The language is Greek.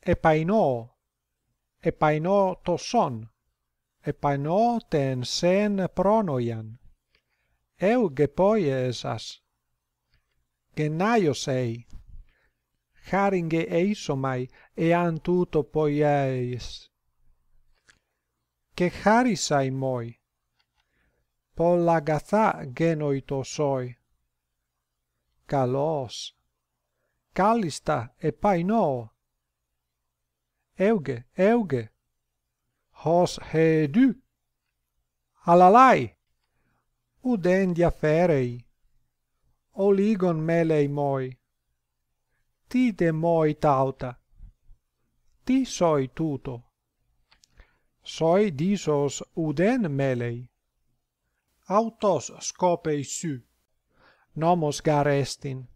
επαϊνώ, επαϊνώ το σον, επαϊνώ τεν σεν πρόνοιαν. εύ γεπόιες ας, γενάιος ει, χάριγγε είσομαι, εάν τούτο πόιες. Και χάρισα ημόι, πολλά αγαθά το σοι. Καλός, Κάλιστα. επαϊνώ, Euge, euge, hos he du? Alalai! Uden dia ferei. Oligon melei moi. Ti de moi tauta. Ti soi tuto. Soi disos uden melei. Autos scopei su. Nomos garestin.